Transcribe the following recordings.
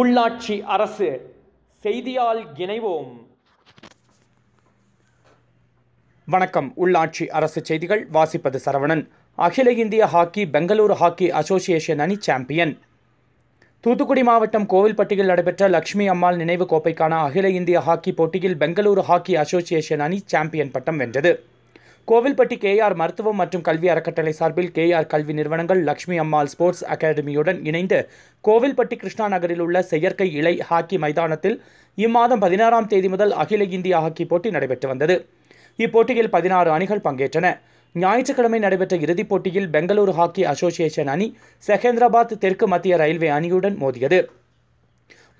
உள்ளாட்சி அரசு செய்தியால் இணைவோம் வணக்கம் உள்ளாட்சி அரசு செய்திகள் வாசிப்பது சரவணன் அகில இந்திய ஹாக்கி பெங்களூரு ஹாக்கி அசோசியேஷன் அணி சாம்பியன் தூத்துக்குடி மாவட்டம் கோவில்பட்டியில் நடைபெற்ற லட்சுமி அம்மாள் நினைவு கோப்பைக்கான அகில இந்திய ஹாக்கி போட்டியில் பெங்களூரு ஹாக்கி அசோசியேஷன் அணி சாம்பியன் பட்டம் வென்றது கோவில்பட்டி கேஆர் மருத்துவம் மற்றும் கல்வி அறக்கட்டளை சார்பில் கேஆர் கல்வி நிறுவனங்கள் லக்ஷ்மி அம்மாள் ஸ்போர்ட்ஸ் அகாடமியுடன் இணைந்து கோவில்பட்டி கிருஷ்ணா நகரில் உள்ள செயற்கை இலை ஹாக்கி மைதானத்தில் இம்மாதம் பதினாறாம் தேதி முதல் அகில இந்திய ஹாக்கி போட்டி நடைபெற்று வந்தது இப்போட்டியில் பதினாறு அணிகள் பங்கேற்றன ஞாயிற்றுக்கிழமை நடைபெற்ற இறுதிப் போட்டியில் பெங்களூரு ஹாக்கி அசோசியேஷன் அணி செகந்திராபாத் தெற்கு மத்திய ரயில்வே அணியுடன் மோதியது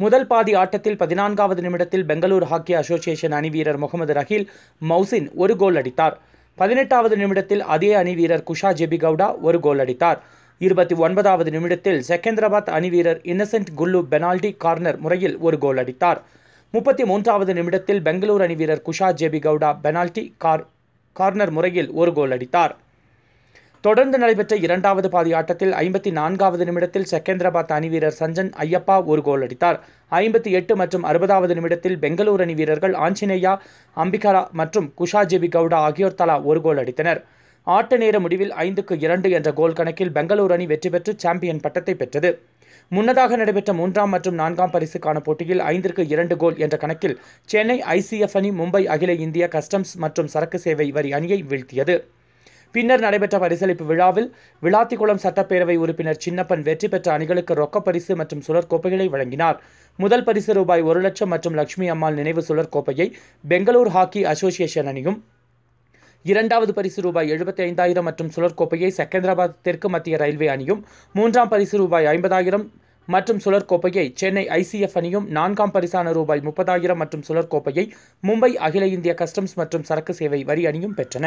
முதல் பாதி ஆட்டத்தில் பதினான்காவது நிமிடத்தில் பெங்களூரு ஹாக்கி அசோசியேஷன் அணி வீரர் முகமது ரஹீல் மௌசின் ஒரு கோல் அடித்தார் பதினெட்டாவது நிமிடத்தில் அதே அணி வீரர் குஷா ஜெபி கவுடா ஒரு கோல் அடித்தார் இருபத்தி ஒன்பதாவது நிமிடத்தில் செகந்திராபாத் அணி வீரர் இன்னசென்ட் குல்லு பெனால்டி கார்னர் முறையில் ஒரு கோல் அடித்தார் முப்பத்தி மூன்றாவது நிமிடத்தில் பெங்களூர் அணி வீரர் குஷா ஜெபி கவுடா பெனால்டி கார் கார்னர் முறையில் ஒரு கோல் அடித்தார் தொடர்ந்து நடைபெற்ற இரண்டாவது பாதி ஆட்டத்தில் ஐம்பத்தி நான்காவது நிமிடத்தில் செகந்திராபாத் அணி வீரர் சஞ்சன் ஐயப்பா ஒரு கோல் அடித்தார் ஐம்பத்தி எட்டு மற்றும் அறுபதாவது நிமிடத்தில் பெங்களூர் அணி வீரர்கள் ஆஞ்சநேயா அம்பிகாரா மற்றும் குஷா ஜேபி கவுடா ஆகியோர் தலா ஒரு கோல் அடித்தனர் ஆட்ட நேர முடிவில் ஐந்துக்கு இரண்டு என்ற கோல் கணக்கில் பெங்களூர் அணி வெற்றி பெற்று சாம்பியன் பட்டத்தை பெற்றது முன்னதாக நடைபெற்ற மூன்றாம் மற்றும் நான்காம் பரிசுக்கான போட்டியில் ஐந்திற்கு இரண்டு கோல் என்ற கணக்கில் சென்னை ஐசிஎஃப் அணி மும்பை அகில இந்திய கஸ்டம்ஸ் மற்றும் சரக்கு சேவை வரி அணியை வீழ்த்தியது பின்னர் நடைபெற்ற பரிசளிப்பு விழாவில் விளாத்திக்குளம் சட்டப்பேரவை உறுப்பினர் சின்னப்பன் வெற்றி பெற்ற அணிகளுக்கு ரொக்க பரிசு மற்றும் சுழற்கோப்பைகளை வழங்கினார் முதல் பரிசு ரூபாய் ஒரு லட்சம் மற்றும் லட்சுமி அம்மாள் நினைவு சுழற்கோப்பையை பெங்களூர் ஹாக்கி அசோசியேஷன் அணியும் இரண்டாவது பரிசு ரூபாய் எழுபத்தி ஐந்தாயிரம் மற்றும் சுழற்கோப்பையை செகந்திராபாத் தெற்கு மத்திய ரயில்வே அணியும் மூன்றாம் பரிசு ரூபாய் ஐம்பதாயிரம் மற்றும் சுழற்கோப்பையை சென்னை ஐசிஎஃப் அணியும் நான்காம் பரிசான ரூபாய் முப்பதாயிரம் மற்றும் சுழற்கோப்பையை மும்பை அகில இந்திய கஸ்டம்ஸ் மற்றும் சரக்கு சேவை வரி அணியும் பெற்றன